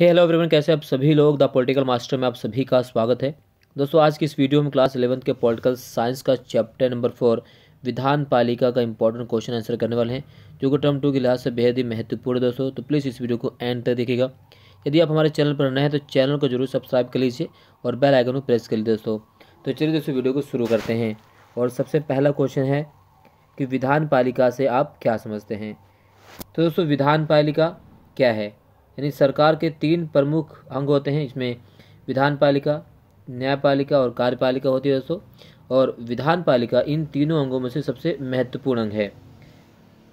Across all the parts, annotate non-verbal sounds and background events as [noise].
हे hello everyone कैसे आप सभी लोग द पॉलिटिकल मास्टर में आप सभी का स्वागत है दोस्तों आज की इस वीडियो में क्लास इलेवंथ के पॉलिटिकल साइंस का चैप्टर नंबर फोर विधान पालिका का इंपॉर्टेंट क्वेश्चन आंसर करने वाले हैं जो कि टर्म टू के लिहाज से बेहद ही महत्वपूर्ण है दोस्तों तो प्लीज़ इस वीडियो को एंड तक देखिएगा यदि आप हमारे चैनल पर नए हैं तो चैनल को जरूर सब्सक्राइब कर लीजिए और बेल आइकन को प्रेस कर लीजिए दोस्तों तो चलिए दोस्तों वीडियो को शुरू करते हैं और सबसे पहला क्वेश्चन है कि विधान पालिका से आप क्या समझते हैं तो दोस्तों विधान पालिका क्या है यानी सरकार के तीन प्रमुख अंग होते हैं इसमें विधान पालिका न्यायपालिका और कार्यपालिका होती है दोस्तों और विधान पालिका इन तीनों अंगों में से सबसे महत्वपूर्ण अंग है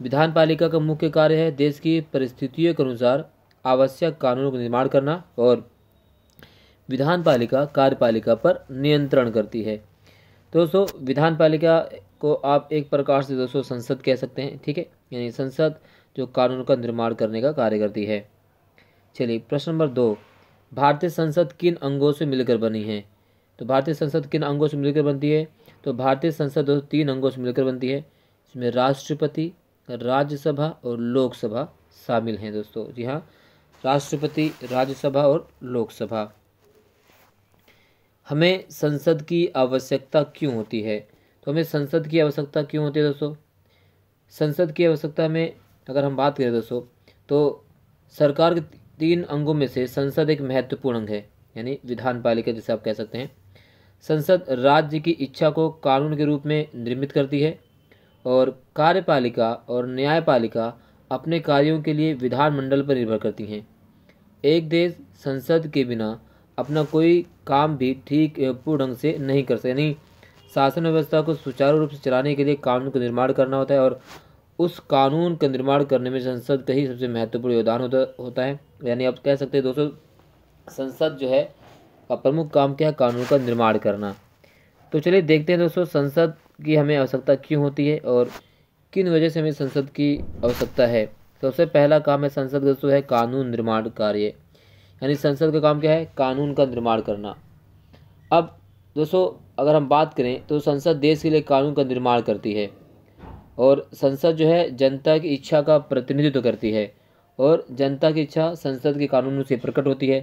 विधान पालिका का मुख्य कार्य है देश की परिस्थितियों के अनुसार आवश्यक कानूनों का निर्माण करना और विधान पालिका कार्यपालिका पर नियंत्रण करती है दोस्तों विधान पालिका को आप एक प्रकार से दोस्तों संसद कह सकते हैं ठीक है यानी संसद जो कानून का निर्माण करने का कार्य करती है चलिए प्रश्न नंबर दो भारतीय संसद किन अंगों से मिलकर बनी है तो भारतीय संसद किन अंगों से मिलकर बनती है तो भारतीय संसद तीन अंगों से मिलकर बनती है इसमें राष्ट्रपति राज्यसभा और लोकसभा शामिल हैं दोस्तों जी हाँ राष्ट्रपति राज्यसभा और लोकसभा हमें संसद की आवश्यकता क्यों होती है तो हमें संसद की आवश्यकता क्यों होती है दोस्तों संसद की आवश्यकता में अगर हम बात करें दोस्तों तो सरकार तीन अंगों में से संसद एक महत्वपूर्ण अंग है यानी विधान पालिका जिसे आप कह सकते हैं संसद राज्य की इच्छा को कानून के रूप में निर्मित करती है और कार्यपालिका और न्यायपालिका अपने कार्यों के लिए विधानमंडल पर निर्भर करती हैं एक देश संसद के बिना अपना कोई काम भी ठीक पूर्ण ढंग से नहीं कर सकता यानी शासन व्यवस्था को सुचारू रूप से चलाने के लिए कानून का निर्माण करना होता है और उस कानून का निर्माण करने में संसद का ही सबसे महत्वपूर्ण योगदान होता होता है यानी आप कह सकते हैं दोस्तों संसद जो है का प्रमुख काम क्या है कानून का निर्माण करना तो चलिए देखते हैं दोस्तों संसद की हमें आवश्यकता क्यों होती है और किन वजह से हमें संसद की आवश्यकता है सबसे तो पहला काम है संसद दोस्तों है कानून निर्माण कार्य यानी संसद का काम क्या है कानून का निर्माण करना अब दोस्तों अगर हम बात करें तो संसद देश के लिए कानून का निर्माण करती है और संसद जो है जनता की इच्छा का प्रतिनिधित्व करती है और जनता की इच्छा संसद के कानूनों से प्रकट होती है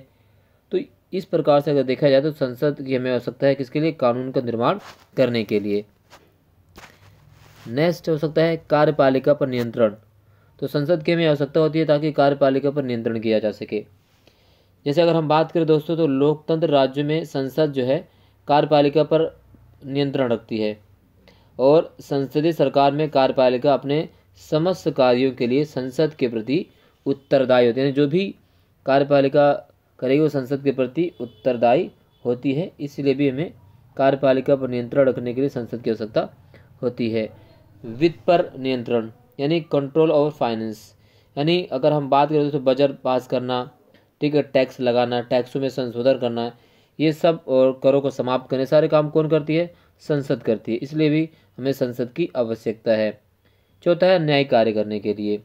तो इस प्रकार से अगर देखा जाए तो संसद की हमें आवश्यकता है किसके लिए कानून का निर्माण करने के लिए नेक्स्ट हो सकता है कार्यपालिका पर नियंत्रण तो संसद की हमें आवश्यकता होती है ताकि कार्यपालिका पर नियंत्रण किया जा सके जैसे अगर हम बात करें दोस्तों तो लोकतंत्र राज्य में संसद जो है कार्यपालिका पर नियंत्रण रखती है और संसदीय सरकार में कार्यपालिका अपने समस्त कार्यों के लिए संसद के प्रति उत्तरदायी होती है जो भी कार्यपालिका करेगी वो संसद के प्रति उत्तरदायी होती है इसलिए भी हमें कार्यपालिका पर नियंत्रण रखने के लिए संसद की आवश्यकता होती है वित्त पर नियंत्रण यानी कंट्रोल ओवर फाइनेंस यानी अगर हम बात करें तो बजट पास करना ठीक है टैक्स लगाना टैक्सों में संशोधन करना ये सब और करों को समाप्त करने सारे काम कौन करती है संसद करती है इसलिए भी हमें संसद की आवश्यकता है चौथा है न्याय कार्य करने के लिए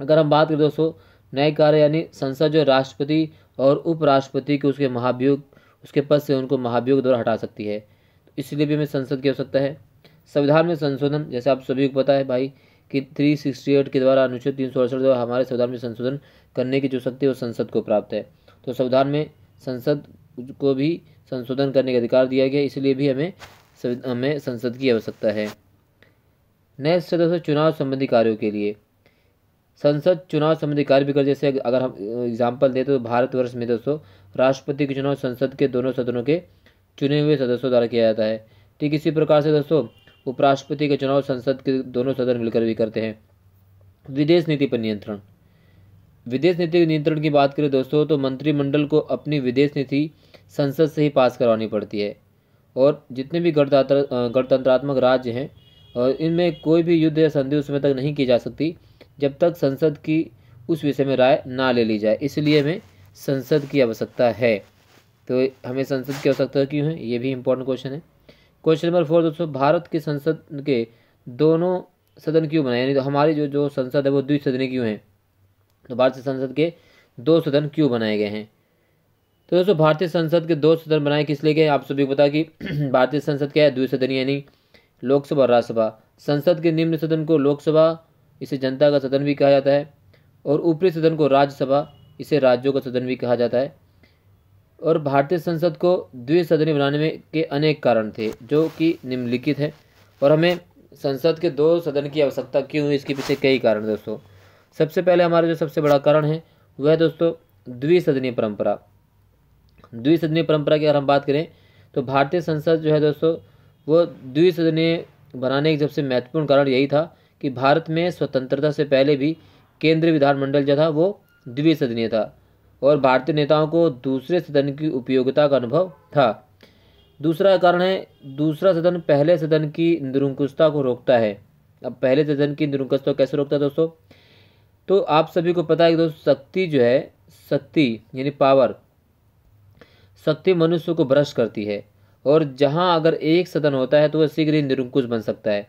अगर हम बात करें दोस्तों नए कार्य यानी संसद जो राष्ट्रपति और उपराष्ट्रपति के उसके महाभियोग उसके पद से उनको महाभियोग द्वारा हटा सकती है तो इसलिए भी हमें संसद की आवश्यकता है संविधान में संशोधन जैसे आप सभी को पता है भाई कि थ्री सिक्सटी एट के द्वारा अनुच्छेद तीन सौ अड़सठ द्वारा हमारे संविधान में संशोधन करने की जो शक्ति है वो संसद को प्राप्त है तो संविधान में संसद को भी संशोधन करने का अधिकार दिया गया इसलिए भी हमें हमें संसद की आवश्यकता है नए सदस्य चुनाव संबंधी कार्यों के लिए संसद चुनाव संबंधी कार्य भी कर जैसे अगर हम एग्जाम्पल दें तो भारतवर्ष में दोस्तों राष्ट्रपति के चुनाव संसद के दोनों सदनों के चुने हुए सदस्यों द्वारा किया जाता है ठीक इसी प्रकार से दोस्तों उपराष्ट्रपति के चुनाव संसद के दोनों सदन मिलकर भी करते हैं विदेश नीति पर नियंत्रण विदेश नीति नियंत्रण की बात करें दोस्तों तो मंत्रिमंडल को अपनी विदेश नीति संसद से ही पास करवानी पड़ती है और जितने भी गणतंत्र गणतंत्रात्मक राज्य हैं और इनमें कोई भी युद्ध या संधि उस समय तक नहीं की जा सकती जब तक संसद की उस विषय में राय ना ले ली जाए इसलिए हमें संसद की आवश्यकता है तो हमें संसद की आवश्यकता क्यों है ये भी इम्पोर्टेंट क्वेश्चन है क्वेश्चन नंबर फोर दोस्तों भारत के संसद के दोनों सदन क्यों बनाए यानी तो हमारी जो जो संसद है वो द्विसदनी क्यों है तो भारतीय संसद के दो सदन क्यों बनाए गए हैं तो दोस्तों भारतीय संसद के दो सदन बनाए किस लिए गए आप सभी को पता कि [clears throat] भारतीय संसद क्या है द्विसदनीय यानी लोकसभा और राज्यसभा संसद के निम्न सदन को लोकसभा इसे जनता का सदन भी कहा जाता है और ऊपरी सदन को राज्यसभा इसे राज्यों का सदन भी कहा जाता है और भारतीय संसद को द्विसदनीय बनाने में के अनेक कारण थे जो कि निम्नलिखित है और हमें संसद के दो सदन की आवश्यकता क्यों हुई इसके पीछे कई कारण दोस्तों सबसे पहले हमारा जो सबसे बड़ा कारण है वह दोस्तों द्विसदनीय परंपरा द्विसदनीय परंपरा की अगर हम बात करें तो भारतीय संसद जो है दोस्तों वो द्विसदनीय बनाने के सबसे महत्वपूर्ण कारण यही था कि भारत में स्वतंत्रता से पहले भी केंद्रीय विधानमंडल जो था वो द्विसदनीय था और भारतीय नेताओं को दूसरे सदन की उपयोगिता का अनुभव था दूसरा कारण है दूसरा सदन पहले सदन की निरंकुशता को रोकता है अब पहले सदन की निरंकुशता कैसे रोकता है दोस्तों तो आप सभी को पता है कि दोस्तों शक्ति जो है शक्ति यानी पावर शक्ति मनुष्य को भ्रष्ट करती है और जहाँ अगर एक सदन होता है तो वह शीघ्र ही निरंकुश बन सकता है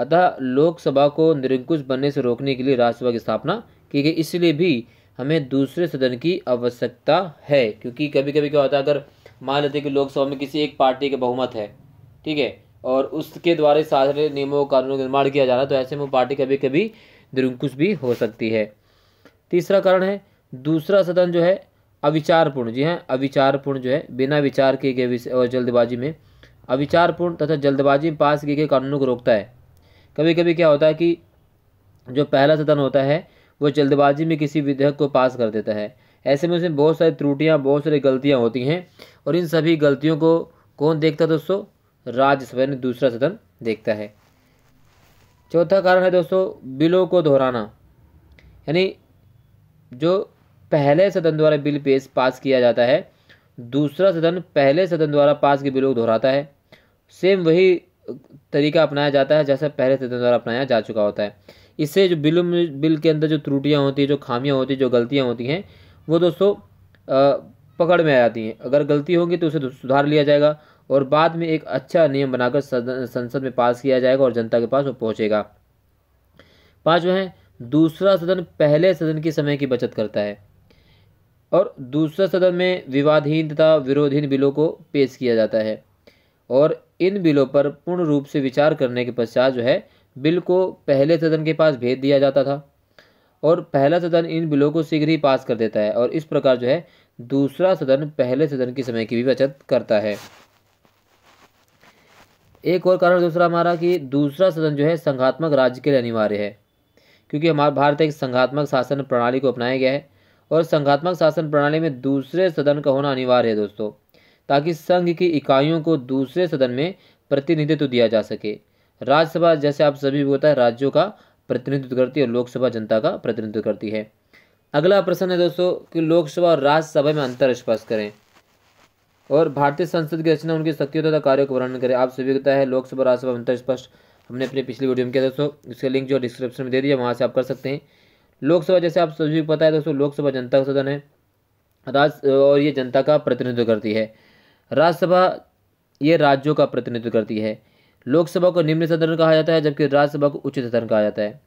अतः लोकसभा को निरंकुश बनने से रोकने के लिए राज्यसभा की स्थापना की गई इसलिए भी हमें दूसरे सदन की आवश्यकता है क्योंकि कभी कभी क्या होता है अगर मान लेते कि लोकसभा में किसी एक पार्टी का बहुमत है ठीक है और उसके द्वारा सारे नियमों कानूनों का निर्माण किया जा रहा है तो ऐसे में पार्टी कभी कभी निरंकुश भी हो सकती है तीसरा कारण है दूसरा सदन जो है अविचारपूर्ण जी हाँ अविचारपूर्ण जो है बिना विचार किए गए और जल्दबाजी में अविचारपूर्ण तथा जल्दबाजी में पास किए गए कानूनों को रोकता है कभी कभी क्या होता है कि जो पहला सदन होता है वो जल्दबाजी में किसी विधेयक को पास कर देता है ऐसे में उसमें बहुत सारी त्रुटियाँ बहुत सारी गलतियाँ होती हैं और इन सभी गलतियों को कौन देखता दोस्तों राज्यसभा ने दूसरा सदन देखता है चौथा कारण है दोस्तों बिलों को दोहराना यानी जो पहले सदन द्वारा बिल पेश पास किया जाता है दूसरा सदन पहले सदन द्वारा पास के बिलों को दोहराता है सेम वही तरीका अपनाया जाता है जैसा पहले तथ्यों द्वारा अपनाया जा चुका होता है इससे जो बिलों में बिल के अंदर जो त्रुटियाँ होती हैं जो खामियाँ होती हैं जो गलतियाँ होती हैं वो दोस्तों पकड़ में आ जाती हैं अगर गलती होगी तो उसे सुधार लिया जाएगा और बाद में एक अच्छा नियम बनाकर संसद में पास किया जाएगा और जनता के पास वो पहुँचेगा पाँचवा है दूसरा सदन पहले सदन के समय की बचत करता है और दूसरा सदन में विवादहीन तथा विरोधहीन बिलों को पेश किया जाता है और इन बिलों पर पूर्ण रूप से विचार करने के पश्चात जो है बिल को पहले सदन के पास भेज दिया जाता था और पहला सदन इन बिलों को शीघ्र ही पास कर देता है और इस प्रकार जो है दूसरा सदन पहले सदन के समय की भी बचत करता है एक और कारण दूसरा हमारा कि दूसरा सदन जो है संघात्मक राज्य के लिए अनिवार्य है क्योंकि हमारा भारत एक संघात्मक शासन प्रणाली को अपनाया गया है और संघात्मक शासन प्रणाली में दूसरे सदन का होना अनिवार्य है दोस्तों ताकि संघ की इकाइयों को दूसरे सदन में प्रतिनिधित्व दिया जा सके राज्यसभा जैसे आप सभी को होता है राज्यों का प्रतिनिधित्व करती है और लोकसभा जनता का प्रतिनिधित्व करती है अगला प्रश्न है दोस्तों कि लोकसभा और राज्यसभा में अंतर स्पष्ट करें और भारतीय संसद की रचना उनकी शक्तियों तथा कार्यों का वर्णन करें आप सभी को है लोकसभा राज्यसभा में अंतर स्पष्ट हमने अपने पिछली वीडियो में किया दोस्तों इसका लिंक जो डिस्क्रिप्शन में दे दिया वहाँ से आप कर सकते हैं लोकसभा जैसे आप सभी को पता है दोस्तों लोकसभा जनता का सदन है राज और ये जनता का प्रतिनिधित्व करती है राज्यसभा ये राज्यों का प्रतिनिधित्व करती है लोकसभा को निम्न सदन कहा जाता है जबकि राज्यसभा को उच्च सदन कहा जाता है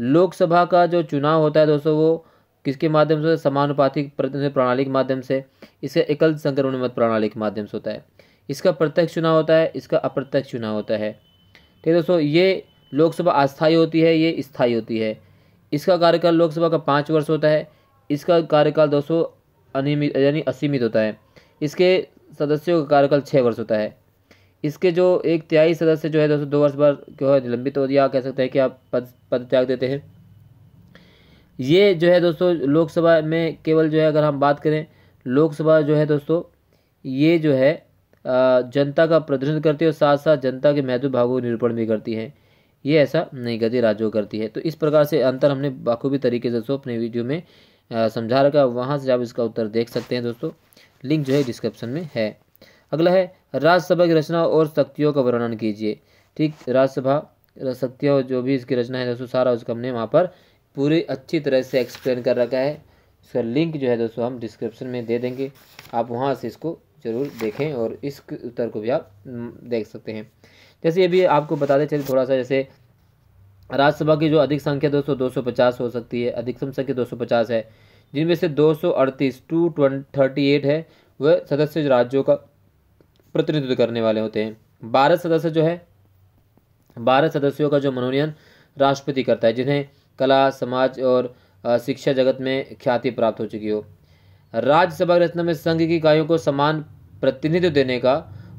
लोकसभा का जो चुनाव होता है दोस्तों वो किसके माध्यम से समानुपातिक प्रतिनिधि प्रणाली के माध्यम से इसे एकल संक्रमण मत प्रणाली के माध्यम से होता है इसका प्रत्यक्ष चुनाव होता है इसका अप्रत्यक्ष चुनाव होता है ठीक है दोस्तों ये लोकसभा अस्थायी होती है ये स्थायी होती है इसका कार्यकाल लोकसभा का पाँच वर्ष होता है इसका कार्यकाल दोस्तों अनियमित यानी असीमित होता है इसके सदस्यों का कार्यकाल छः वर्ष होता है इसके जो एक तिहाई सदस्य जो है दोस्तों दो वर्ष बाद क्यों है निलंबित हो या कह सकते हैं कि आप पद पद त्याग देते हैं ये जो है दोस्तों लोकसभा में केवल जो है अगर हम बात करें लोकसभा जो है दोस्तों ये जो है जनता का प्रतिनिधित्व करती है और साथ साथ जनता के महत्व भागों का निरूपण भी करती है ये ऐसा नहीं करती राज्यों करती है तो इस प्रकार से अंतर हमने बाखूबी तरीके से दोस्तों अपने वीडियो में समझा रखा वहाँ से आप इसका उत्तर देख सकते हैं दोस्तों लिंक जो है डिस्क्रिप्शन में है अगला है राज्यसभा की रचना और शक्तियों का वर्णन कीजिए ठीक राज्यसभा शक्तियों जो भी इसकी रचना है दोस्तों सारा उसका हमने वहाँ पर पूरी अच्छी तरह से एक्सप्लेन कर रखा है इसका लिंक जो है दोस्तों हम डिस्क्रिप्शन में दे देंगे आप वहाँ से इसको ज़रूर देखें और इस उत्तर को भी आप देख सकते हैं जैसे ये भी आपको बताते चलिए थोड़ा सा जैसे राज्यसभा की जो अधिक संख्या दोस्तों पचास हो सकती है अधिकतम संख्या पचास है जिनमें से दो सौ अड़तीस टू थर्टी एट है वह सदस्य राज्यों का प्रतिनिधित्व करने वाले होते हैं बारह सदस्य जो है बारह सदस्यों का जो मनोनयन राष्ट्रपति करता है जिन्हें कला समाज और शिक्षा जगत में ख्याति प्राप्त हो चुकी हो राज्यसभा की रचना में संघ की इकाइयों को समान प्रतिनिधित्व देने का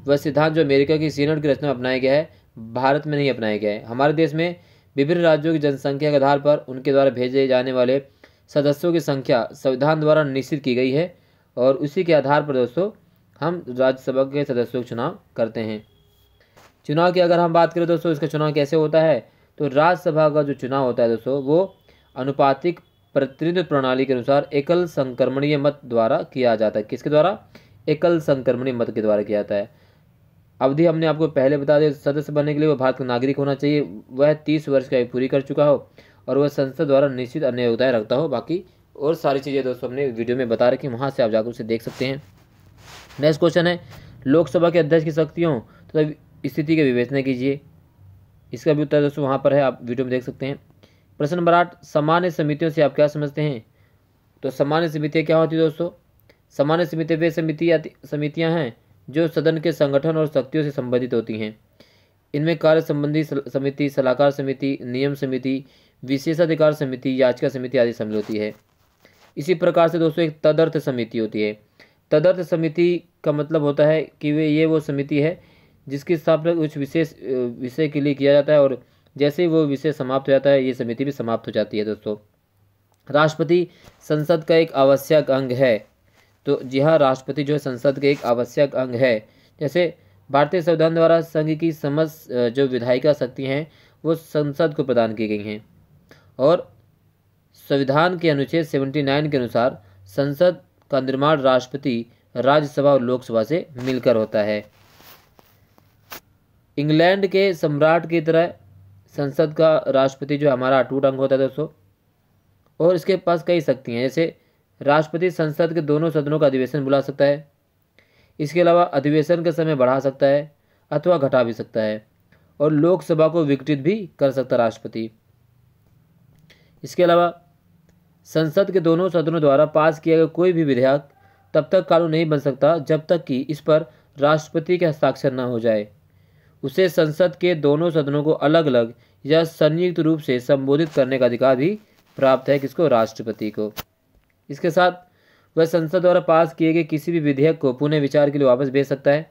वह सिद्धांत जो अमेरिका की सीनेट की रचना में अपनाया गया है भारत में नहीं अपनाया गया है हमारे देश में विभिन्न राज्यों की जनसंख्या के आधार पर उनके द्वारा भेजे जाने वाले सदस्यों की संख्या संविधान द्वारा निश्चित की गई है और उसी के आधार पर दोस्तों हम राज्यसभा के सदस्यों का चुनाव करते हैं चुनाव की अगर हम बात करें दोस्तों इसका चुनाव कैसे होता है तो राज्यसभा का जो चुनाव होता है दोस्तों वो अनुपातिक प्रतिनिधित्व प्रणाली के अनुसार एकल संक्रमणीय मत द्वारा किया जाता है किसके द्वारा एकल संक्रमणीय मत के द्वारा किया जाता है अवधि हमने आपको पहले बता दिया सदस्य बनने के लिए वो भारत का नागरिक होना चाहिए वह तीस वर्ष का पूरी कर चुका हो और वह संस्था द्वारा निश्चित अन्य योगदान रखता हो बाकी और सारी चीज़ें दोस्तों हमने वीडियो में बता रखी वहाँ से आप जाकर उसे देख सकते हैं नेक्स्ट क्वेश्चन है लोकसभा के अध्यक्ष की शक्तियों तथा तो स्थिति की विवेचना कीजिए इसका भी उत्तर दोस्तों वहाँ पर है आप वीडियो में देख सकते हैं प्रश्न नंबर आठ सामान्य समितियों से आप क्या समझते हैं तो सामान्य समितियाँ क्या होती है दोस्तों सामान्य समिति वे समिति समितियाँ हैं जो सदन के संगठन और शक्तियों से संबंधित होती हैं इनमें कार्य संबंधी समिति सलाहकार समिति नियम समिति विशेषाधिकार समिति याचिका समिति आदि शामिल होती है इसी प्रकार से दोस्तों एक तदर्थ समिति होती है तदर्थ समिति का मतलब होता है कि वे ये वो समिति है जिसकी स्थापना कुछ विशेष विषय के लिए किया जाता है और जैसे ही वो विषय समाप्त हो जाता है ये समिति भी समाप्त हो जाती है दोस्तों राष्ट्रपति संसद का एक आवश्यक अंग है तो जी हाँ राष्ट्रपति जो है संसद का एक आवश्यक अंग है जैसे भारतीय संविधान द्वारा संघ की समस्त जो विधायिका शक्ति हैं वो संसद को प्रदान की गई हैं और संविधान के अनुच्छेद 79 के अनुसार संसद का निर्माण राष्ट्रपति राज्यसभा और लोकसभा से मिलकर होता है इंग्लैंड के सम्राट की तरह संसद का राष्ट्रपति जो हमारा अटूट अंग होता है दोस्तों और इसके पास कई शक्तियाँ जैसे राष्ट्रपति संसद के दोनों सदनों का अधिवेशन बुला सकता है इसके अलावा अधिवेशन का समय बढ़ा सकता है अथवा घटा भी सकता है और लोकसभा को विघटित भी कर सकता राष्ट्रपति इसके अलावा संसद के दोनों सदनों द्वारा पास किया गया कोई भी विधेयक तब तक कानून नहीं बन सकता जब तक कि इस पर राष्ट्रपति के हस्ताक्षर न हो जाए उसे संसद के दोनों सदनों को अलग अलग या संयुक्त रूप से संबोधित करने का अधिकार भी प्राप्त है किसको राष्ट्रपति को इसके साथ वह संसद द्वारा पास किए गए किसी भी विधेयक को पुनः विचार के लिए वापस भेज सकता है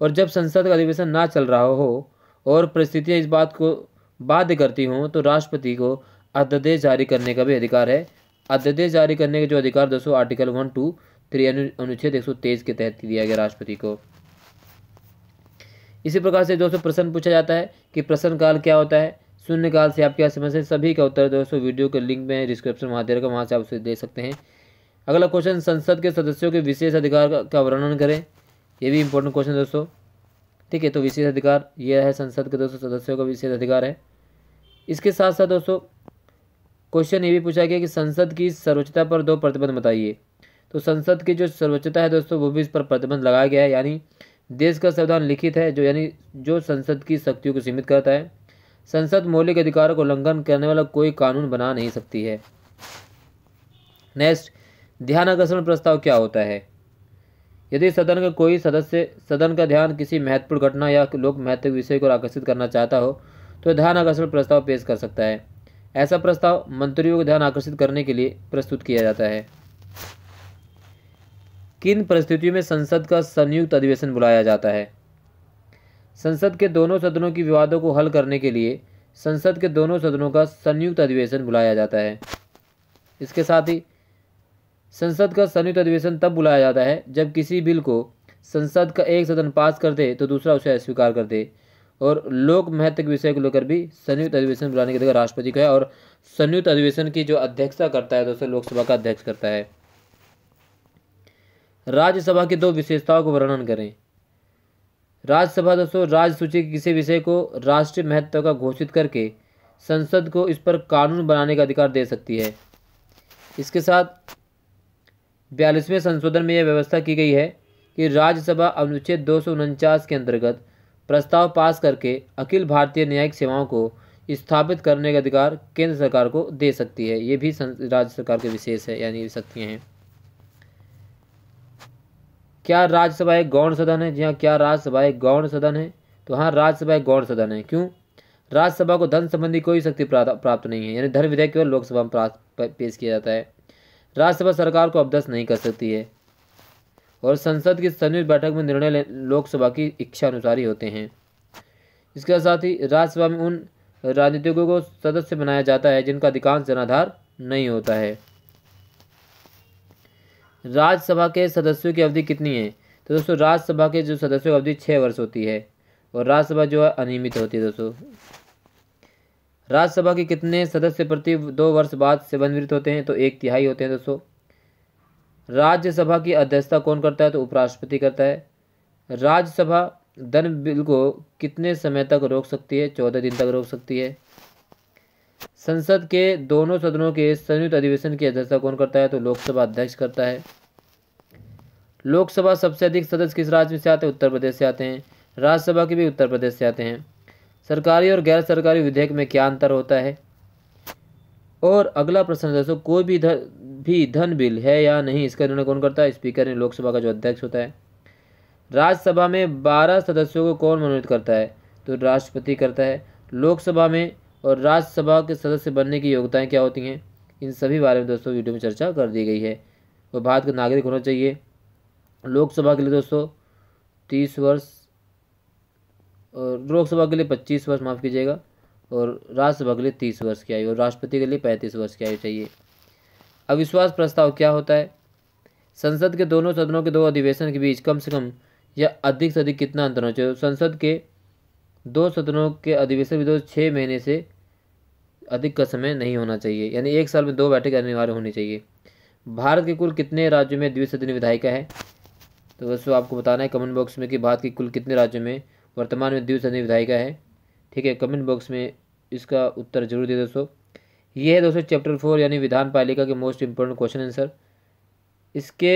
और जब संसद का अधिवेशन ना चल रहा हो और परिस्थितियाँ इस बात को बाध्य करती हों तो राष्ट्रपति को अध्यादेश जारी करने का भी अधिकार है अध्यादेश जारी करने का जो अधिकार दोस्तों आर्टिकल वन टू थ्री अनुच्छेद एक सौ तेईस के तहत दिया गया राष्ट्रपति को इसी प्रकार से दोस्तों प्रश्न पूछा जाता है कि प्रश्न काल क्या होता है शून्यकाल से आप क्या समझते सभी का उत्तर दोस्तों वीडियो के लिंक में डिस्क्रिप्शन वहाँ दे रखा वहाँ से आप उसे दे सकते हैं अगला क्वेश्चन संसद के सदस्यों के विशेष अधिकार का वर्णन करें ये भी इंपॉर्टेंट क्वेश्चन दोस्तों ठीक है तो विशेष अधिकार यह है संसद के दोस्तों सदस्यों का विशेष अधिकार है इसके साथ साथ दोस्तों क्वेश्चन ये भी पूछा गया कि संसद की सर्वोच्चता पर दो प्रतिबंध बताइए तो संसद की जो सर्वोच्चता है दोस्तों वो भी इस पर प्रतिबंध लगाया गया है यानी देश का संविधान लिखित है जो यानी जो संसद की शक्तियों को सीमित करता है संसद मौलिक अधिकारों का उल्लंघन करने वाला कोई कानून बना नहीं सकती है नेक्स्ट ध्यान आकर्षण प्रस्ताव क्या होता है यदि सदन का कोई सदस्य सदन का ध्यान किसी महत्वपूर्ण घटना या लोक महत्व विषय को आकर्षित करना चाहता हो तो ध्यान आकर्षण प्रस्ताव पेश कर सकता है ऐसा प्रस्ताव मंत्रियों का ध्यान आकर्षित करने के लिए प्रस्तुत किया जाता है किन परिस्थितियों में संसद का संयुक्त अधिवेशन बुलाया जाता है संसद के दोनों सदनों की विवादों को हल करने के लिए संसद के दोनों सदनों का संयुक्त अधिवेशन बुलाया जाता है इसके साथ ही संसद का संयुक्त अधिवेशन तब बुलाया जाता है जब किसी बिल को संसद का एक सदन पास कर दे तो दूसरा उसे अस्वीकार कर दे और लोक महत्व के विषय को लेकर भी संयुक्त अधिवेशन बुलाने की जगह राष्ट्रपति का है और संयुक्त अधिवेशन की जो अध्यक्षता करता है दोस्तों लोकसभा का अध्यक्ष करता है राज्यसभा की दो विशेषताओं को वर्णन करें राज्यसभा दोस्तों राज्य सूची के किसी विषय को राष्ट्रीय महत्व का घोषित करके संसद को इस पर कानून बनाने का अधिकार दे सकती है इसके साथ बयालीसवें संशोधन में यह व्यवस्था की गई है कि राज्यसभा अनुच्छेद दो के अंतर्गत प्रस्ताव पास करके अखिल भारतीय न्यायिक सेवाओं को स्थापित करने का अधिकार केंद्र सरकार को दे सकती है ये भी राज्य सरकार के विशेष है यानी शक्तियाँ हैं क्या राज्यसभा एक गौण सदन है जी हाँ क्या राज्यसभा एक गौण सदन है तो हाँ राज्यसभा एक गौण सदन है क्यों राज्यसभा को धन संबंधी कोई शक्ति प्राप्त नहीं है यानी धन विधेयक केवल लोकसभा में पेश किया जाता है राज्यसभा सरकार को अवदस्त नहीं कर सकती है और संसद की संयुक्त बैठक में निर्णय लोकसभा की इच्छा अनुसार ही होते हैं इसके साथ ही राज्यसभा में उन राजनीतिकों को सदस्य बनाया जाता है जिनका अधिकांश जनाधार नहीं होता है राज्यसभा के सदस्यों की अवधि कितनी है तो दोस्तों राज्यसभा के जो सदस्यों की अवधि छः वर्ष होती है और राज्यसभा जो है अनियमित होती है दोस्तों राज्यसभा के कितने सदस्य प्रति दो वर्ष बाद सेवानिवृत्त होते हैं तो एक तिहाई होते हैं दोस्तों राज्यसभा की अध्यक्षता कौन करता है तो उपराष्ट्रपति करता है राज्यसभा धन बिल को कितने समय तक रोक सकती है चौदह दिन तक रोक सकती है संसद के दोनों सदनों के संयुक्त अधिवेशन की अध्यक्षता कौन करता है तो लोकसभा अध्यक्ष करता है लोकसभा सबसे अधिक सदस्य किस राज्य में से आते हैं उत्तर प्रदेश से आते हैं राज्यसभा के भी उत्तर प्रदेश से आते हैं सरकारी और गैर सरकारी विधेयक में क्या अंतर होता है और अगला प्रश्न दोस्तों कोई भी भी धन बिल है या नहीं इसका निर्णय कौन करता है स्पीकर ने लोकसभा का जो अध्यक्ष होता है राज्यसभा में बारह सदस्यों को कौन मनोनीत करता है तो राष्ट्रपति करता है लोकसभा में और राज्यसभा के सदस्य बनने की योग्यताएँ क्या होती हैं इन सभी बारे में दोस्तों वीडियो में चर्चा कर दी गई है वो भारत का नागरिक होना चाहिए लोकसभा के लिए दोस्तों तीस वर्ष और लोकसभा के लिए पच्चीस वर्ष माफ़ कीजिएगा और राज्यसभा के लिए तीस वर्ष की आयु और राष्ट्रपति के लिए पैंतीस वर्ष की आयु चाहिए अविश्वास प्रस्ताव क्या होता है संसद के दोनों सदनों के दो अधिवेशन के बीच कम से कम या अधिक से अधिक कितना अंतर होना चाहिए संसद के दो सदनों के अधिवेशन भी दो छः महीने से अधिक का समय नहीं होना चाहिए यानी एक साल में दो बैठक अनिवार्य होनी चाहिए भारत के कुल कितने राज्यों में द्विसदनीय विधायिका है तो दोस्तों आपको बताना है कमेंट बॉक्स में कि भारत के कुल कितने राज्यों में वर्तमान में द्विसदनीय विधायिका है ठीक है कमेंट बॉक्स में इसका उत्तर जरूर दे दोस्तों ये है दोस्तों चैप्टर फोर यानी विधान पालिका के मोस्ट इम्पोर्टेंट क्वेश्चन आंसर इसके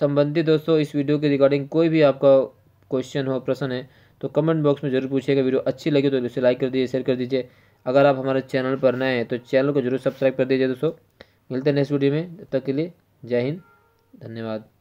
संबंधित दोस्तों इस वीडियो के रिगार्डिंग कोई भी आपका क्वेश्चन हो प्रश्न है तो कमेंट बॉक्स में जरूर पूछिएगा वीडियो अच्छी लगी तो इसे लाइक कर दीजिए शेयर कर दीजिए अगर आप हमारे चैनल पर नए हैं तो चैनल को जरूर सब्सक्राइब कर दीजिए दोस्तों मिलते हैं नेक्स्ट वीडियो में तब तक के लिए जय हिंद धन्यवाद